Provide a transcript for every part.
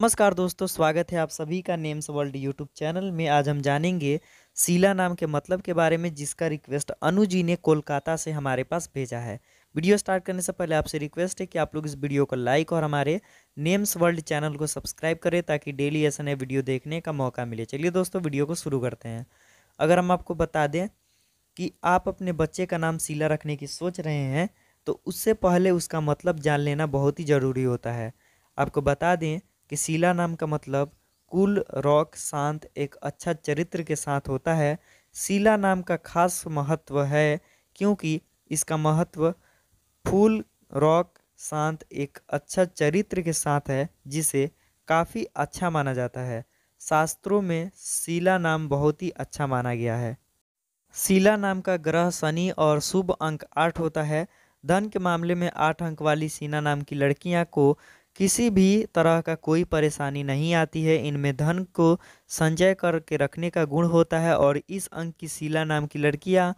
नमस्कार दोस्तों स्वागत है आप सभी का नेम्स वर्ल्ड यूट्यूब चैनल में आज हम जानेंगे शीला नाम के मतलब के बारे में जिसका रिक्वेस्ट अनु जी ने कोलकाता से हमारे पास भेजा है वीडियो स्टार्ट करने से पहले आपसे रिक्वेस्ट है कि आप लोग इस वीडियो को लाइक और हमारे नेम्स वर्ल्ड चैनल को सब्सक्राइब करें ताकि डेली ऐसा नए वीडियो देखने का मौका मिले चलिए दोस्तों वीडियो को शुरू करते हैं अगर हम आपको बता दें कि आप अपने बच्चे का नाम शीला रखने की सोच रहे हैं तो उससे पहले उसका मतलब जान लेना बहुत ही ज़रूरी होता है आपको बता दें कि शिला नाम का मतलब कुल रॉक शांत एक अच्छा चरित्र के साथ होता है शिला नाम का खास महत्व है क्योंकि इसका महत्व फूल रॉक शांत एक अच्छा चरित्र के साथ है जिसे काफ़ी अच्छा माना जाता है शास्त्रों में शिला नाम बहुत ही अच्छा माना गया है शिला नाम का ग्रह शनि और शुभ अंक आठ होता है धन के मामले में आठ अंक वाली सीना नाम की लड़कियां को किसी भी तरह का कोई परेशानी नहीं आती है इनमें धन को संजय करके रखने का गुण होता है और इस अंक की शीला नाम की लड़कियां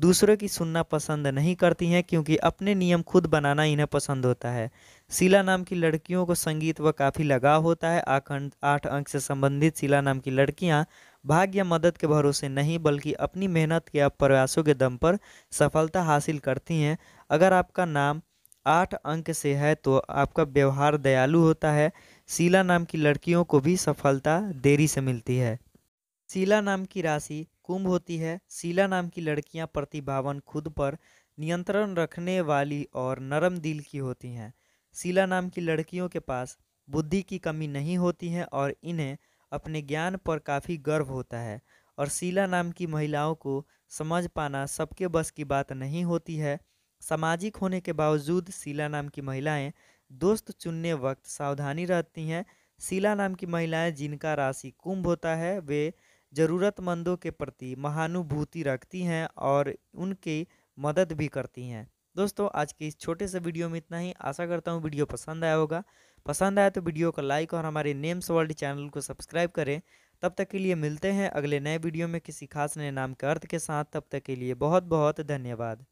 दूसरों की सुनना पसंद नहीं करती हैं क्योंकि अपने नियम खुद बनाना इन्हें पसंद होता है शीला नाम की लड़कियों को संगीत व काफ़ी लगाव होता है आखंड आठ अंक से संबंधित शीला नाम की लड़कियाँ भाग्य मदद के भरोसे नहीं बल्कि अपनी मेहनत के प्रयासों के दम पर सफलता हासिल करती हैं अगर आपका नाम आठ अंक से है तो आपका व्यवहार दयालु होता है शीला नाम की लड़कियों को भी सफलता देरी से मिलती है शीला नाम की राशि कुंभ होती है शीला नाम की लड़कियां प्रतिभावन खुद पर नियंत्रण रखने वाली और नरम दिल की होती हैं शीला नाम की लड़कियों के पास बुद्धि की कमी नहीं होती है और इन्हें अपने ज्ञान पर काफ़ी गर्व होता है और शीला नाम की महिलाओं को समझ पाना सबके बस की बात नहीं होती है सामाजिक होने के बावजूद शीला नाम की महिलाएं दोस्त चुनने वक्त सावधानी रहती हैं शीला नाम की महिलाएं जिनका राशि कुंभ होता है वे ज़रूरतमंदों के प्रति महानुभूति रखती हैं और उनकी मदद भी करती हैं दोस्तों आज के इस छोटे से वीडियो में इतना ही आशा करता हूँ वीडियो पसंद आया होगा पसंद आया तो वीडियो को लाइक और हमारे नेम्स वर्ल्ड चैनल को सब्सक्राइब करें तब तक के लिए मिलते हैं अगले नए वीडियो में किसी खास नए नाम के अर्थ के साथ तब तक के लिए बहुत बहुत धन्यवाद